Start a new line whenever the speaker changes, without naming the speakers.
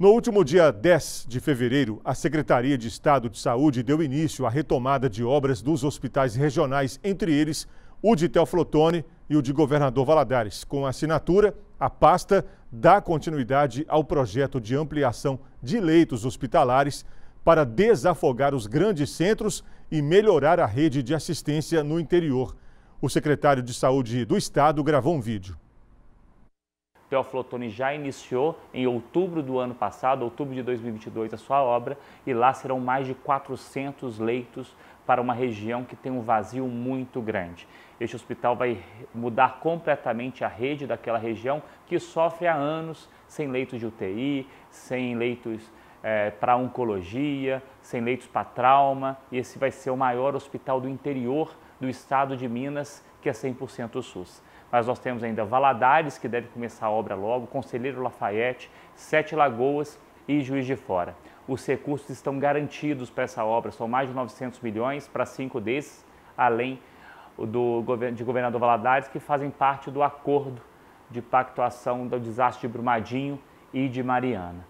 No último dia 10 de fevereiro, a Secretaria de Estado de Saúde deu início à retomada de obras dos hospitais regionais, entre eles o de Teoflotone e o de Governador Valadares. Com a assinatura, a pasta dá continuidade ao projeto de ampliação de leitos hospitalares para desafogar os grandes centros e melhorar a rede de assistência no interior. O secretário de Saúde do Estado gravou um vídeo.
Teófilo Otoni já iniciou em outubro do ano passado, outubro de 2022, a sua obra e lá serão mais de 400 leitos para uma região que tem um vazio muito grande. Este hospital vai mudar completamente a rede daquela região que sofre há anos sem leitos de UTI, sem leitos é, para oncologia, sem leitos para trauma. E esse vai ser o maior hospital do interior do estado de Minas, que é 100% SUS mas nós temos ainda Valadares, que deve começar a obra logo, Conselheiro Lafayette, Sete Lagoas e Juiz de Fora. Os recursos estão garantidos para essa obra, são mais de 900 milhões para cinco desses, além do, de governador Valadares, que fazem parte do acordo de pactuação do desastre de Brumadinho e de Mariana.